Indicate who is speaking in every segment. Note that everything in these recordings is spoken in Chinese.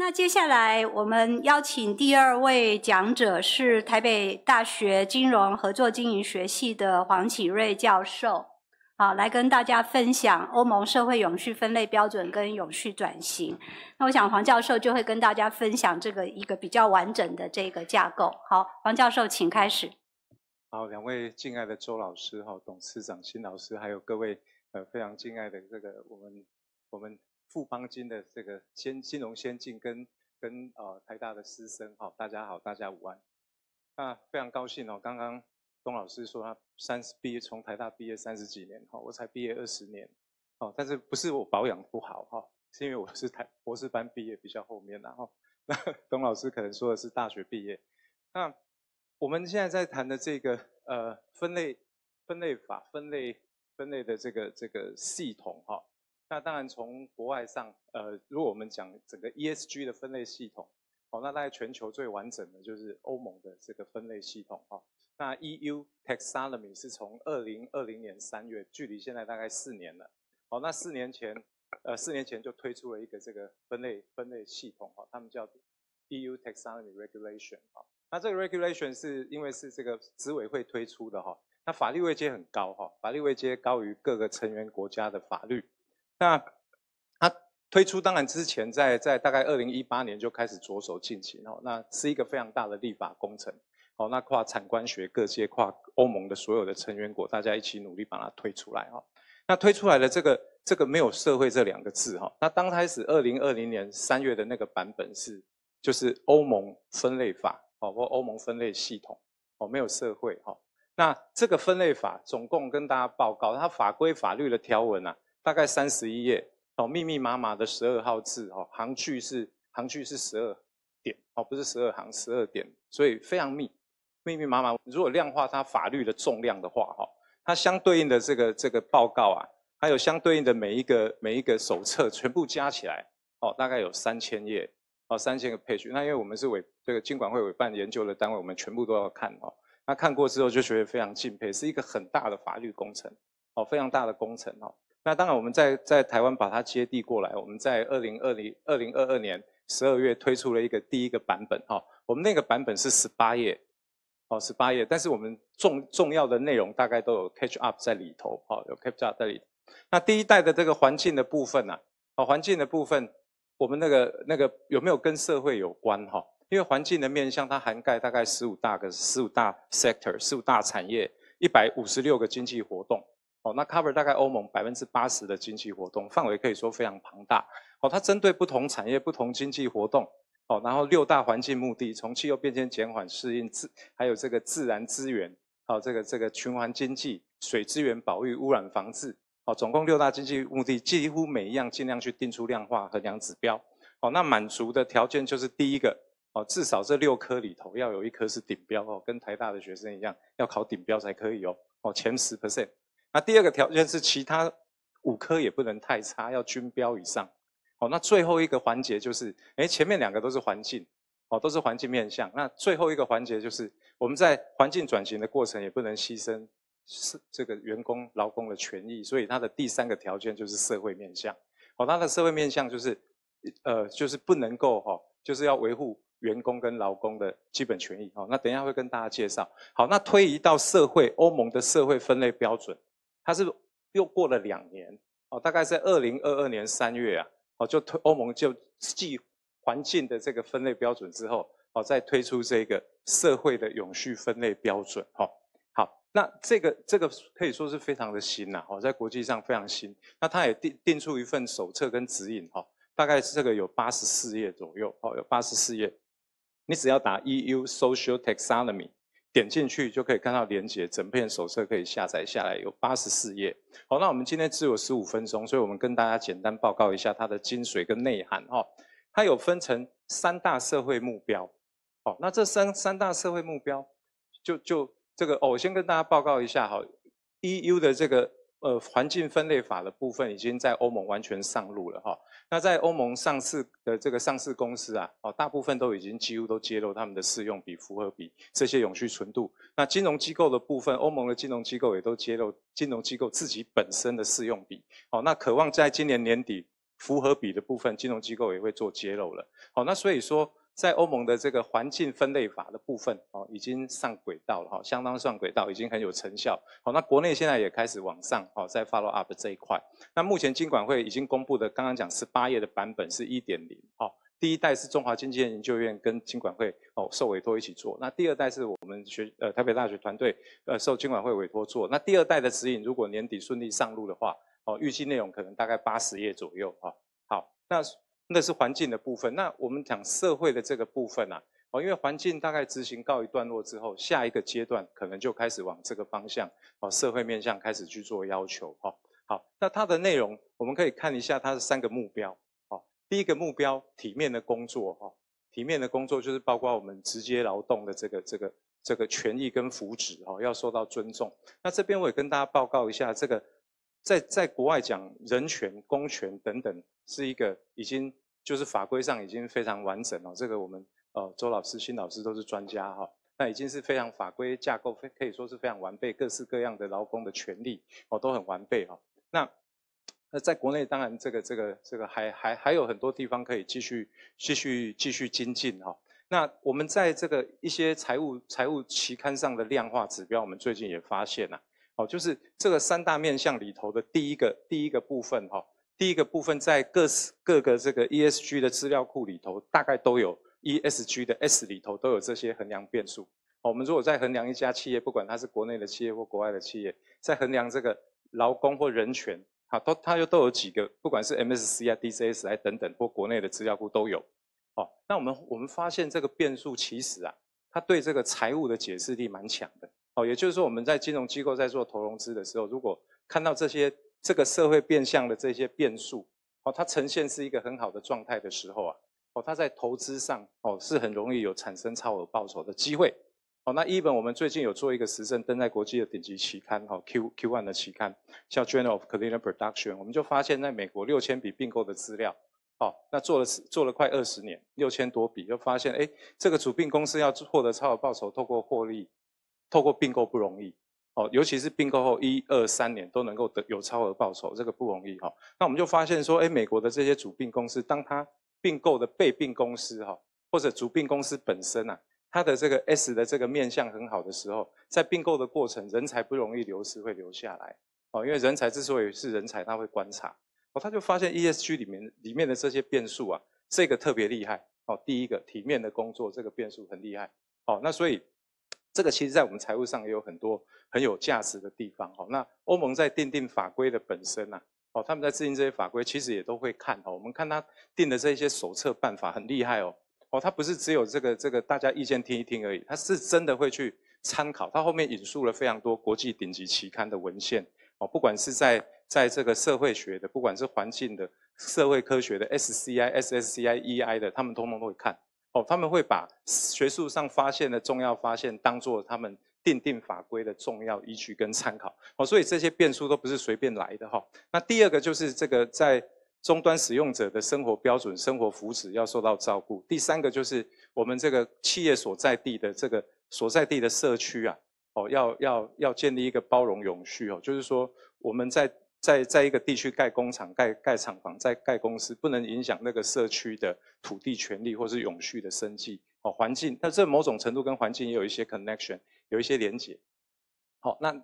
Speaker 1: 那接下来我们邀请第二位讲者是台北大学金融合作经营学系的黄启瑞教授，好，来跟大家分享欧盟社会永续分类标准跟永续转型。那我想黄教授就会跟大家分享这个一个比较完整的这个架构。好，黄教授，请开始。好，两位敬爱的周老师哈，董事长新老师，还有各位呃非常敬爱的这个我们我们。富邦金的这个先金融先进跟跟呃台大的师生哈大家好大家午安，那非常高兴哦刚刚东老师说他三十毕业从台大毕业三十几年哈我才毕业二十年哦但是不是我保养不好哈是因为我是台博士班毕业比较后面然后 那东老师可能说的是大学毕业，那我们现在在谈的这个呃分类分类法分类分类的这个这个系统哈。那当然，从国外上，呃，如果我们讲整个 ESG 的分类系统，好，那大概全球最完整的就是欧盟的这个分类系统，哈。那 EU taxonomy 是从二零二零年三月，距离现在大概四年了，好，那四年前，呃，四年前就推出了一个这个分类分类系统，哈，他们叫 EU taxonomy regulation，哈。那这个 regulation 是因为是这个执委会推出的，哈，那法律位阶很高，哈，法律位阶高于各个成员国家的法律。那它推出，当然之前在在大概二零一八年就开始着手进行哦。那是一个非常大的立法工程，哦，那跨产官学各界，跨欧盟的所有的成员国，大家一起努力把它推出来哦。那推出来的这个这个没有“社会”这两个字哈。那刚开始二零二零年三月的那个版本是，就是欧盟分类法哦，或欧盟分类系统哦，没有“社会”哈。那这个分类法总共跟大家报告，它法规法律的条文啊。大概三十一页哦，密密麻麻的十二号字哦，行距是行距是十二点哦，不是十二行十二点，所以非常密，密密麻麻。如果量化它法律的重量的话哈，它相对应的这个这个报告啊，还有相对应的每一个每一个手册全部加起来哦，大概有三千页哦，三千个页数。那因为我们是委这个经管会委办研究的单位，我们全部都要看哦。那看过之后就觉得非常敬佩，是一个很大的法律工程哦，非常大的工程哦。那当然，我们在在台湾把它接地过来。我们在二零二零二零二二年十二月推出了一个第一个版本，哈，我们那个版本是十八页，哦，十八页。但是我们重重要的内容大概都有 catch up 在里头，哦，有 catch up 在里。那第一代的这个环境的部分呢，啊，环境的部分，我们那个那个有没有跟社会有关，哈？因为环境的面向它涵盖大概十五大个，十五大 sector，十五大产业，一百五十六个经济活动。那 cover 大概欧盟百分之八十的经济活动范围可以说非常庞大。哦，它针对不同产业、不同经济活动，哦，然后六大环境目的，从气候变迁减缓、适应自，还有这个自然资源，还有这个这个循环经济、水资源保育、污染防治，哦，总共六大经济目的，几乎每一样尽量去定出量化衡量指标。哦，那满足的条件就是第一个，哦，至少这六科里头要有一科是顶标哦，跟台大的学生一样，要考顶标才可以哦。哦，前十 percent。那第二个条件是其他五科也不能太差，要均标以上。哦，那最后一个环节就是，哎，前面两个都是环境，哦，都是环境面向。那最后一个环节就是我们在环境转型的过程也不能牺牲是这个员工劳工的权益，所以它的第三个条件就是社会面向。哦，它的社会面向就是，呃，就是不能够哈，就是要维护员工跟劳工的基本权益。哦，那等一下会跟大家介绍。好，那推移到社会，欧盟的社会分类标准。它是又过了两年哦，大概在二零二二年三月啊，哦就推欧盟就继环境的这个分类标准之后，哦再推出这个社会的永续分类标准哈。好，那这个这个可以说是非常的新呐，哦在国际上非常新。那它也定定出一份手册跟指引哈，大概是这个有八十四页左右哦，有八十四页，你只要打 EU Social Taxonomy。点进去就可以看到连接，整篇手册可以下载下来，有八十四页。好，那我们今天只有十五分钟，所以我们跟大家简单报告一下它的精髓跟内涵。哈，它有分成三大社会目标。好，那这三三大社会目标，就就这个哦，先跟大家报告一下。哈。e u 的这个呃环境分类法的部分，已经在欧盟完全上路了。哈。那在欧盟上市的这个上市公司啊，哦，大部分都已经几乎都揭露他们的适用比、符合比这些永续纯度。那金融机构的部分，欧盟的金融机构也都揭露金融机构自己本身的适用比。哦，那渴望在今年年底符合比的部分，金融机构也会做揭露了。哦，那所以说。在欧盟的这个环境分类法的部分，哦，已经上轨道了哈，相当上轨道，已经很有成效。好，那国内现在也开始往上，哦，在 follow up 这一块。那目前金管会已经公布的，刚刚讲十八页的版本是一点零，好，第一代是中华经济研究院跟金管会哦受委托一起做，那第二代是我们学呃台北大学团队呃受金管会委托做。那第二代的指引，如果年底顺利上路的话，哦，预计内容可能大概八十页左右哈。好，那。那是环境的部分。那我们讲社会的这个部分啊，哦，因为环境大概执行告一段落之后，下一个阶段可能就开始往这个方向，哦，社会面向开始去做要求，哈，好，那它的内容我们可以看一下它的三个目标，哦，第一个目标体面的工作，哈，体面的工作就是包括我们直接劳动的这个、这个、这个权益跟福祉，哈，要受到尊重。那这边我也跟大家报告一下，这个在在国外讲人权、公权等等。是一个已经就是法规上已经非常完整了。这个我们呃周老师、新老师都是专家哈，那已经是非常法规架构，可以说是非常完备，各式各样的劳工的权利哦都很完备哈。那那在国内当然这个这个这个还还还有很多地方可以继续继续继续精进哈。那我们在这个一些财务财务期刊上的量化指标，我们最近也发现了哦，就是这个三大面向里头的第一个第一个部分哈。第一个部分在各各个这个 ESG 的资料库里头，大概都有 ESG 的 S 里头都有这些衡量变数。好，我们如果在衡量一家企业，不管它是国内的企业或国外的企业，在衡量这个劳工或人权，好，都它又都有几个，不管是 MSCI、DCS 还等等，或国内的资料库都有。好，那我们我们发现这个变数其实啊，它对这个财务的解释力蛮强的。哦，也就是说我们在金融机构在做投融资的时候，如果看到这些。这个社会变相的这些变数，哦，它呈现是一个很好的状态的时候啊，哦，它在投资上哦是很容易有产生超额报酬的机会。哦，那一本我们最近有做一个实证登在国际的顶级期刊，哦 Q q One 的期刊，叫 Journal of c l e a n e r Production，我们就发现在美国六千笔并购的资料，哦，那做了做了快二十年，六千多笔就发现，哎，这个主并公司要获得超额报酬，透过获利，透过并购不容易。哦，尤其是并购后一二三年都能够得有超额报酬，这个不容易哈。那我们就发现说，哎，美国的这些主并公司，当它并购的被并公司哈，或者主并公司本身啊，它的这个 S 的这个面相很好的时候，在并购的过程，人才不容易流失，会留下来。哦，因为人才之所以是人才，他会观察，哦，他就发现 ESG 里面里面的这些变数啊，这个特别厉害。哦，第一个体面的工作，这个变数很厉害。哦，那所以。这个其实在我们财务上也有很多很有价值的地方。哦。那欧盟在定定法规的本身呐，哦，他们在制定这些法规，其实也都会看。哦，我们看他定的这些手册办法很厉害哦。哦，他不是只有这个这个大家意见听一听而已，他是真的会去参考。他后面引述了非常多国际顶级期刊的文献。哦，不管是在在这个社会学的，不管是环境的、社会科学的 （SCI、SSCI、EI） 的，他们通通都会看。哦，他们会把学术上发现的重要发现，当做他们定定法规的重要依据跟参考。哦，所以这些变数都不是随便来的哈。那第二个就是这个在终端使用者的生活标准、生活福祉要受到照顾。第三个就是我们这个企业所在地的这个所在地的社区啊，哦，要要要建立一个包容永续哦，就是说我们在。在在一个地区盖工厂、盖盖厂房、在盖公司，不能影响那个社区的土地权利或是永续的生计、好环境。那这某种程度跟环境也有一些 connection，有一些连结。好，那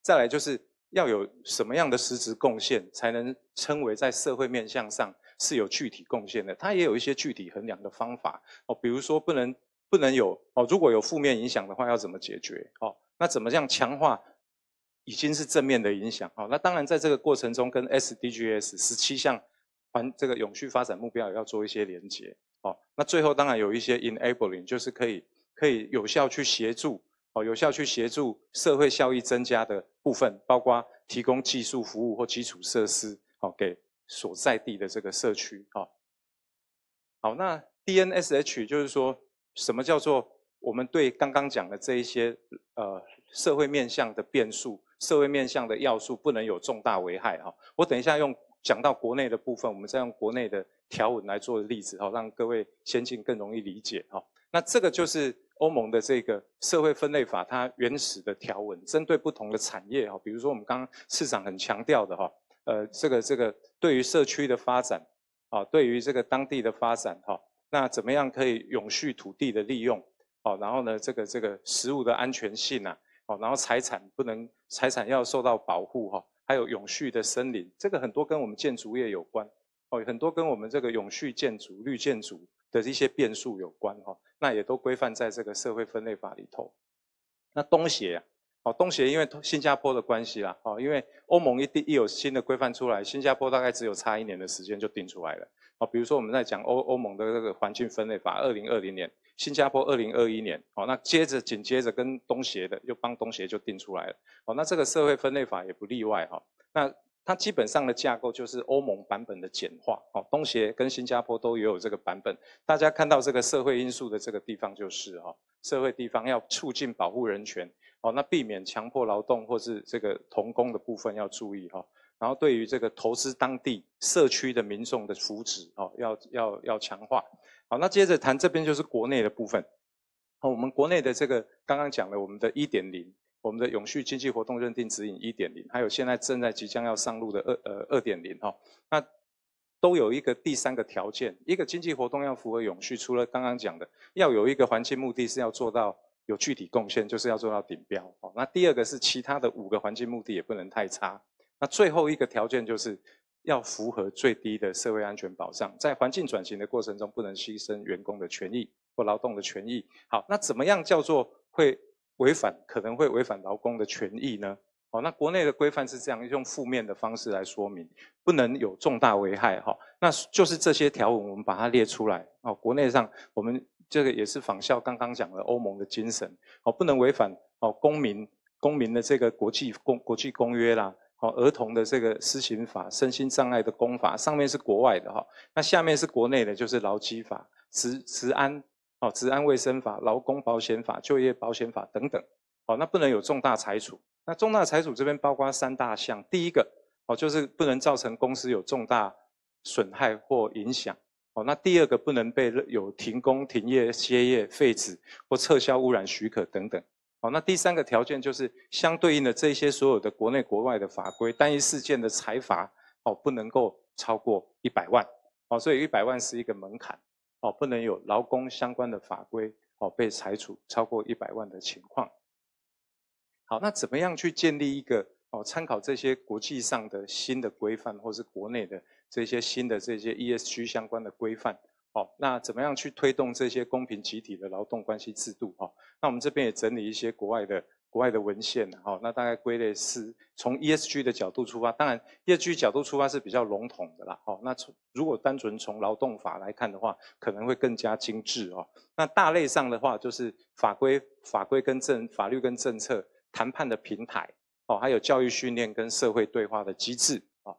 Speaker 1: 再来就是要有什么样的实质贡献，才能称为在社会面向上是有具体贡献的？它也有一些具体衡量的方法。哦，比如说不能不能有哦，如果有负面影响的话，要怎么解决？哦，那怎么样强化？已经是正面的影响哦。那当然，在这个过程中，跟 SDGs 十七项环这个永续发展目标也要做一些连结哦。那最后当然有一些 Enabling，就是可以可以有效去协助哦，有效去协助社会效益增加的部分，包括提供技术服务或基础设施哦，给所在地的这个社区哦。好，那 DNSH 就是说什么叫做我们对刚刚讲的这一些呃社会面向的变数。社会面向的要素不能有重大危害哈，我等一下用讲到国内的部分，我们再用国内的条文来做例子哈，让各位先进更容易理解哈。那这个就是欧盟的这个社会分类法，它原始的条文针对不同的产业哈，比如说我们刚刚市长很强调的哈，呃，这个这个对于社区的发展，啊，对于这个当地的发展哈，那怎么样可以永续土地的利用，哦，然后呢，这个这个食物的安全性呐。哦，然后财产不能，财产要受到保护哈，还有永续的森林，这个很多跟我们建筑业有关，哦，很多跟我们这个永续建筑、绿建筑的一些变数有关哈，那也都规范在这个社会分类法里头。那东协啊，哦，东协因为新加坡的关系啦，哦，因为欧盟一定一有新的规范出来，新加坡大概只有差一年的时间就定出来了，哦，比如说我们在讲欧欧盟的这个环境分类法，二零二零年。新加坡二零二一年，好，那接着紧接着跟东协的，又帮东协就定出来了，好，那这个社会分类法也不例外哈，那它基本上的架构就是欧盟版本的简化，哦，东协跟新加坡都有这个版本，大家看到这个社会因素的这个地方就是哈，社会地方要促进保护人权，哦，那避免强迫劳动或是这个童工的部分要注意哈。然后对于这个投资当地社区的民众的福祉，哦，要要要强化。好，那接着谈这边就是国内的部分。好，我们国内的这个刚刚讲了，我们的一点零，我们的永续经济活动认定指引一点零，还有现在正在即将要上路的二呃二点零哈，那都有一个第三个条件，一个经济活动要符合永续，除了刚刚讲的，要有一个环境目的是要做到有具体贡献，就是要做到顶标。哦，那第二个是其他的五个环境目的也不能太差。那最后一个条件就是要符合最低的社会安全保障，在环境转型的过程中，不能牺牲员工的权益或劳动的权益。好，那怎么样叫做会违反，可能会违反劳工的权益呢？哦，那国内的规范是这样，用负面的方式来说明，不能有重大危害。哈，那就是这些条文，我们把它列出来。哦，国内上我们这个也是仿效刚刚讲的欧盟的精神。哦，不能违反哦公民公民的这个国际公国际公约啦。好，儿童的这个施行法，身心障碍的公法，上面是国外的哈，那下面是国内的，就是劳基法、职职安，哦，职安卫生法、劳工保险法、就业保险法等等。好，那不能有重大裁处。那重大裁处这边包括三大项，第一个，哦，就是不能造成公司有重大损害或影响。哦，那第二个不能被有停工、停业、歇业、废止或撤销污染许可等等。好，那第三个条件就是相对应的这些所有的国内国外的法规，单一事件的裁罚哦，不能够超过一百万哦，所以一百万是一个门槛哦，不能有劳工相关的法规哦被裁除超过一百万的情况。好，那怎么样去建立一个哦参考这些国际上的新的规范，或是国内的这些新的这些 ESG 相关的规范？好，那怎么样去推动这些公平集体的劳动关系制度？哈，那我们这边也整理一些国外的国外的文献，哈，那大概归类是从 ESG 的角度出发，当然 ESG 角度出发是比较笼统的啦，哦，那从如果单纯从劳动法来看的话，可能会更加精致哦。那大类上的话，就是法规法规跟政法律跟政策谈判的平台，哦，还有教育训练跟社会对话的机制，啊，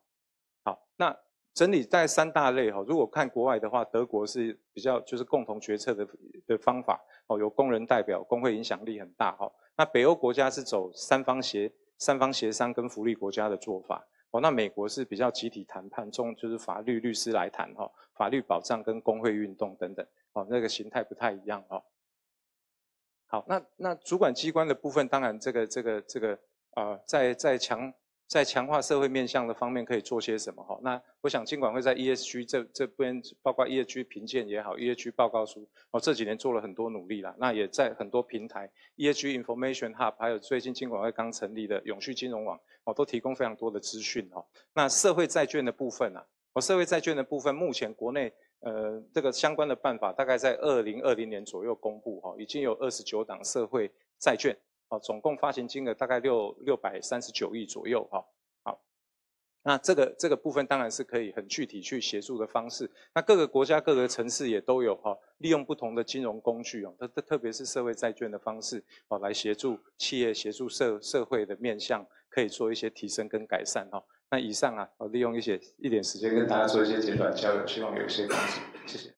Speaker 1: 好，那。整理在三大类哈，如果看国外的话，德国是比较就是共同决策的的方法哦，有工人代表，工会影响力很大哈。那北欧国家是走三方协三方协商跟福利国家的做法哦。那美国是比较集体谈判，重就是法律律师来谈哈，法律保障跟工会运动等等哦，那个形态不太一样哦。好，那那主管机关的部分，当然这个这个这个啊，在在强。在强化社会面向的方面，可以做些什么？哈，那我想，尽管会在 ESG 这这边，包括 ESG 评鉴也好，ESG 报告书，我这几年做了很多努力啦。那也在很多平台，ESG Information Hub，还有最近尽管会刚成立的永续金融网，我都提供非常多的资讯。哈，那社会债券的部分啊，哦社会债券的部分，目前国内呃这个相关的办法大概在二零二零年左右公布。哈，已经有二十九档社会债券。哦，总共发行金额大概六六百三十九亿左右，哈，好，那这个这个部分当然是可以很具体去协助的方式。那各个国家各个城市也都有哈，利用不同的金融工具哦，特特别是社会债券的方式，哦，来协助企业协助社社会的面向，可以做一些提升跟改善，哈。那以上啊，我利用一些一点时间跟大家做一些简短交流，希望有一些帮助，谢谢。